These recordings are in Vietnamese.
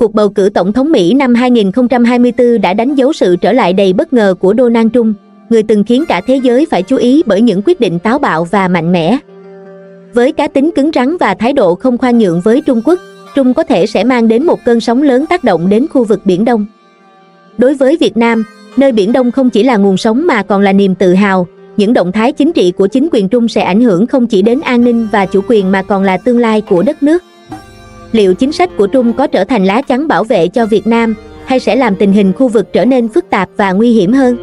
cuộc bầu cử tổng thống Mỹ năm 2024 đã đánh dấu sự trở lại đầy bất ngờ của Donald Trump, người từng khiến cả thế giới phải chú ý bởi những quyết định táo bạo và mạnh mẽ. Với cá tính cứng rắn và thái độ không khoan nhượng với Trung Quốc, Trung có thể sẽ mang đến một cơn sóng lớn tác động đến khu vực Biển Đông. Đối với Việt Nam, nơi Biển Đông không chỉ là nguồn sống mà còn là niềm tự hào, những động thái chính trị của chính quyền Trung sẽ ảnh hưởng không chỉ đến an ninh và chủ quyền mà còn là tương lai của đất nước liệu chính sách của Trung có trở thành lá chắn bảo vệ cho Việt Nam hay sẽ làm tình hình khu vực trở nên phức tạp và nguy hiểm hơn?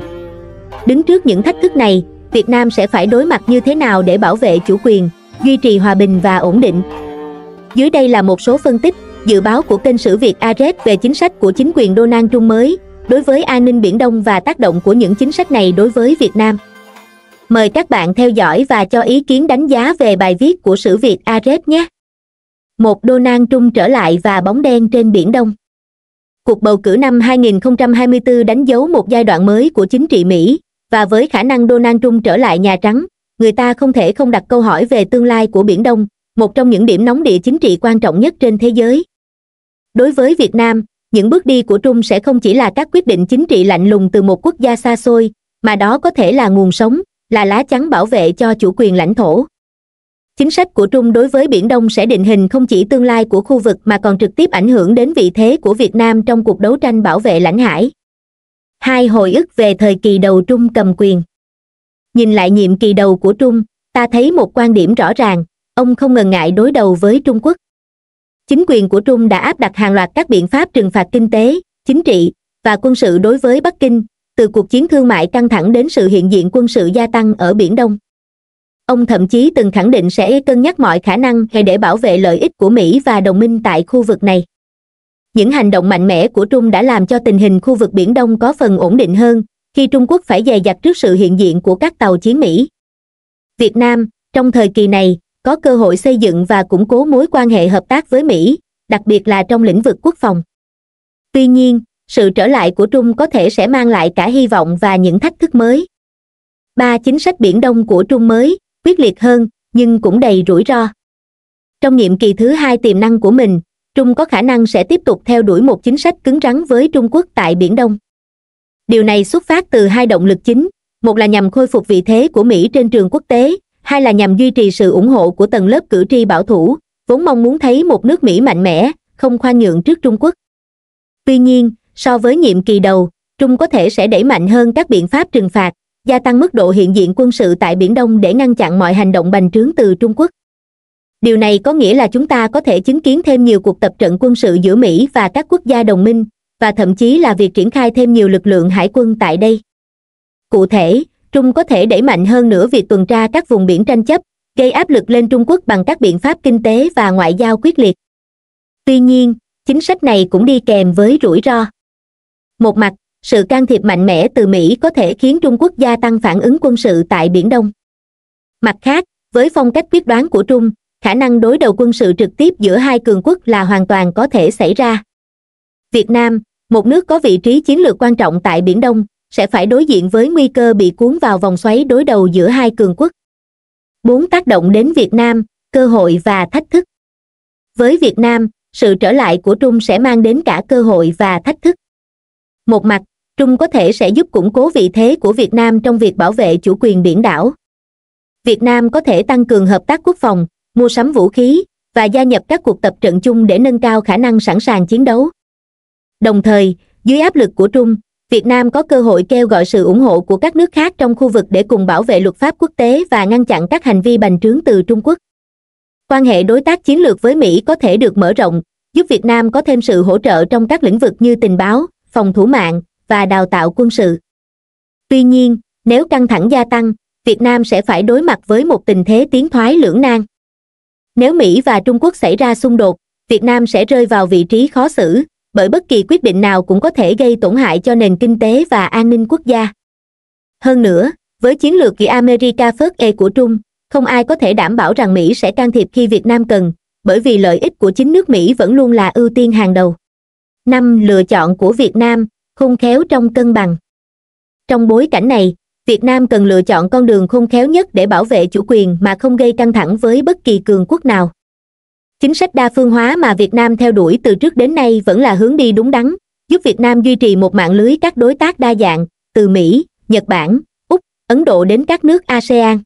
Đứng trước những thách thức này, Việt Nam sẽ phải đối mặt như thế nào để bảo vệ chủ quyền, duy trì hòa bình và ổn định? Dưới đây là một số phân tích, dự báo của kênh sử Việt Ares về chính sách của chính quyền Donald Trung mới đối với an ninh Biển Đông và tác động của những chính sách này đối với Việt Nam. Mời các bạn theo dõi và cho ý kiến đánh giá về bài viết của sử Việt Ares nhé! một Donald Trump trở lại và bóng đen trên Biển Đông. Cuộc bầu cử năm 2024 đánh dấu một giai đoạn mới của chính trị Mỹ, và với khả năng Donald Trump trở lại Nhà Trắng, người ta không thể không đặt câu hỏi về tương lai của Biển Đông, một trong những điểm nóng địa chính trị quan trọng nhất trên thế giới. Đối với Việt Nam, những bước đi của Trung sẽ không chỉ là các quyết định chính trị lạnh lùng từ một quốc gia xa xôi, mà đó có thể là nguồn sống, là lá chắn bảo vệ cho chủ quyền lãnh thổ chính sách của trung đối với biển đông sẽ định hình không chỉ tương lai của khu vực mà còn trực tiếp ảnh hưởng đến vị thế của việt nam trong cuộc đấu tranh bảo vệ lãnh hải hai hồi ức về thời kỳ đầu trung cầm quyền nhìn lại nhiệm kỳ đầu của trung ta thấy một quan điểm rõ ràng ông không ngần ngại đối đầu với trung quốc chính quyền của trung đã áp đặt hàng loạt các biện pháp trừng phạt kinh tế chính trị và quân sự đối với bắc kinh từ cuộc chiến thương mại căng thẳng đến sự hiện diện quân sự gia tăng ở biển đông ông thậm chí từng khẳng định sẽ cân nhắc mọi khả năng để bảo vệ lợi ích của mỹ và đồng minh tại khu vực này những hành động mạnh mẽ của trung đã làm cho tình hình khu vực biển đông có phần ổn định hơn khi trung quốc phải dè dặt trước sự hiện diện của các tàu chiến mỹ việt nam trong thời kỳ này có cơ hội xây dựng và củng cố mối quan hệ hợp tác với mỹ đặc biệt là trong lĩnh vực quốc phòng tuy nhiên sự trở lại của trung có thể sẽ mang lại cả hy vọng và những thách thức mới ba chính sách biển đông của trung mới quyết liệt hơn nhưng cũng đầy rủi ro trong nhiệm kỳ thứ hai tiềm năng của mình trung có khả năng sẽ tiếp tục theo đuổi một chính sách cứng rắn với trung quốc tại biển đông điều này xuất phát từ hai động lực chính một là nhằm khôi phục vị thế của mỹ trên trường quốc tế hai là nhằm duy trì sự ủng hộ của tầng lớp cử tri bảo thủ vốn mong muốn thấy một nước mỹ mạnh mẽ không khoan nhượng trước trung quốc tuy nhiên so với nhiệm kỳ đầu trung có thể sẽ đẩy mạnh hơn các biện pháp trừng phạt gia tăng mức độ hiện diện quân sự tại Biển Đông để ngăn chặn mọi hành động bành trướng từ Trung Quốc. Điều này có nghĩa là chúng ta có thể chứng kiến thêm nhiều cuộc tập trận quân sự giữa Mỹ và các quốc gia đồng minh, và thậm chí là việc triển khai thêm nhiều lực lượng hải quân tại đây. Cụ thể, Trung có thể đẩy mạnh hơn nữa việc tuần tra các vùng biển tranh chấp, gây áp lực lên Trung Quốc bằng các biện pháp kinh tế và ngoại giao quyết liệt. Tuy nhiên, chính sách này cũng đi kèm với rủi ro. Một mặt, sự can thiệp mạnh mẽ từ mỹ có thể khiến trung quốc gia tăng phản ứng quân sự tại biển đông mặt khác với phong cách quyết đoán của trung khả năng đối đầu quân sự trực tiếp giữa hai cường quốc là hoàn toàn có thể xảy ra việt nam một nước có vị trí chiến lược quan trọng tại biển đông sẽ phải đối diện với nguy cơ bị cuốn vào vòng xoáy đối đầu giữa hai cường quốc bốn tác động đến việt nam cơ hội và thách thức với việt nam sự trở lại của trung sẽ mang đến cả cơ hội và thách thức một mặt trung có thể sẽ giúp củng cố vị thế của việt nam trong việc bảo vệ chủ quyền biển đảo việt nam có thể tăng cường hợp tác quốc phòng mua sắm vũ khí và gia nhập các cuộc tập trận chung để nâng cao khả năng sẵn sàng chiến đấu đồng thời dưới áp lực của trung việt nam có cơ hội kêu gọi sự ủng hộ của các nước khác trong khu vực để cùng bảo vệ luật pháp quốc tế và ngăn chặn các hành vi bành trướng từ trung quốc quan hệ đối tác chiến lược với mỹ có thể được mở rộng giúp việt nam có thêm sự hỗ trợ trong các lĩnh vực như tình báo phòng thủ mạng và đào tạo quân sự tuy nhiên nếu căng thẳng gia tăng việt nam sẽ phải đối mặt với một tình thế tiến thoái lưỡng nan nếu mỹ và trung quốc xảy ra xung đột việt nam sẽ rơi vào vị trí khó xử bởi bất kỳ quyết định nào cũng có thể gây tổn hại cho nền kinh tế và an ninh quốc gia hơn nữa với chiến lược kỳ america first e của trung không ai có thể đảm bảo rằng mỹ sẽ can thiệp khi việt nam cần bởi vì lợi ích của chính nước mỹ vẫn luôn là ưu tiên hàng đầu năm lựa chọn của việt nam khôn khéo trong cân bằng trong bối cảnh này việt nam cần lựa chọn con đường khôn khéo nhất để bảo vệ chủ quyền mà không gây căng thẳng với bất kỳ cường quốc nào chính sách đa phương hóa mà việt nam theo đuổi từ trước đến nay vẫn là hướng đi đúng đắn giúp việt nam duy trì một mạng lưới các đối tác đa dạng từ mỹ nhật bản úc ấn độ đến các nước asean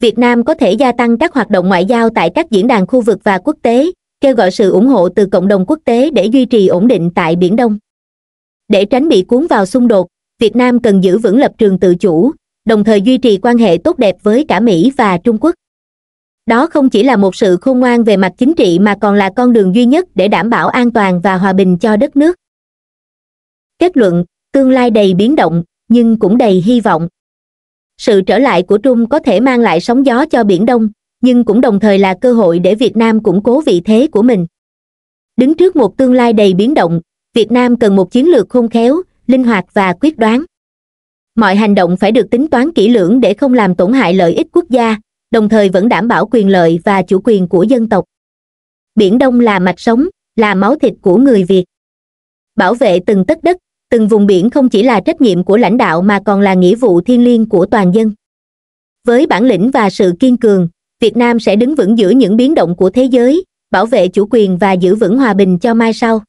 việt nam có thể gia tăng các hoạt động ngoại giao tại các diễn đàn khu vực và quốc tế kêu gọi sự ủng hộ từ cộng đồng quốc tế để duy trì ổn định tại biển đông để tránh bị cuốn vào xung đột việt nam cần giữ vững lập trường tự chủ đồng thời duy trì quan hệ tốt đẹp với cả mỹ và trung quốc đó không chỉ là một sự khôn ngoan về mặt chính trị mà còn là con đường duy nhất để đảm bảo an toàn và hòa bình cho đất nước kết luận tương lai đầy biến động nhưng cũng đầy hy vọng sự trở lại của trung có thể mang lại sóng gió cho biển đông nhưng cũng đồng thời là cơ hội để việt nam củng cố vị thế của mình đứng trước một tương lai đầy biến động việt nam cần một chiến lược khôn khéo linh hoạt và quyết đoán mọi hành động phải được tính toán kỹ lưỡng để không làm tổn hại lợi ích quốc gia đồng thời vẫn đảm bảo quyền lợi và chủ quyền của dân tộc biển đông là mạch sống là máu thịt của người việt bảo vệ từng tất đất từng vùng biển không chỉ là trách nhiệm của lãnh đạo mà còn là nghĩa vụ thiêng liêng của toàn dân với bản lĩnh và sự kiên cường việt nam sẽ đứng vững giữa những biến động của thế giới bảo vệ chủ quyền và giữ vững hòa bình cho mai sau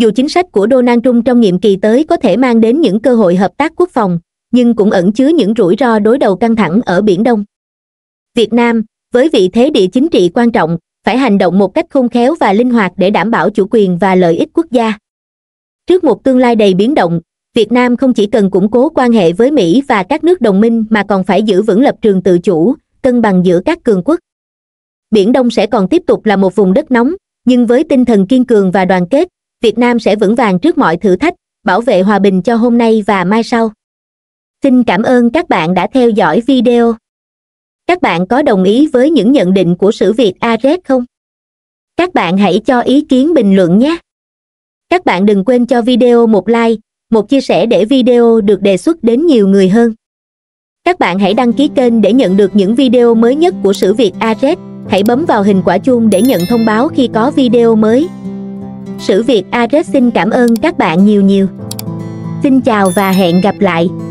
dù chính sách của donald trump trong nhiệm kỳ tới có thể mang đến những cơ hội hợp tác quốc phòng nhưng cũng ẩn chứa những rủi ro đối đầu căng thẳng ở biển đông việt nam với vị thế địa chính trị quan trọng phải hành động một cách khôn khéo và linh hoạt để đảm bảo chủ quyền và lợi ích quốc gia trước một tương lai đầy biến động việt nam không chỉ cần củng cố quan hệ với mỹ và các nước đồng minh mà còn phải giữ vững lập trường tự chủ cân bằng giữa các cường quốc biển đông sẽ còn tiếp tục là một vùng đất nóng nhưng với tinh thần kiên cường và đoàn kết Việt Nam sẽ vững vàng trước mọi thử thách, bảo vệ hòa bình cho hôm nay và mai sau. Xin cảm ơn các bạn đã theo dõi video. Các bạn có đồng ý với những nhận định của sử Việt Ares không? Các bạn hãy cho ý kiến bình luận nhé. Các bạn đừng quên cho video một like, một chia sẻ để video được đề xuất đến nhiều người hơn. Các bạn hãy đăng ký kênh để nhận được những video mới nhất của sử Việt Ares. Hãy bấm vào hình quả chuông để nhận thông báo khi có video mới. Sử Việt Ares xin cảm ơn các bạn nhiều nhiều. Xin chào và hẹn gặp lại.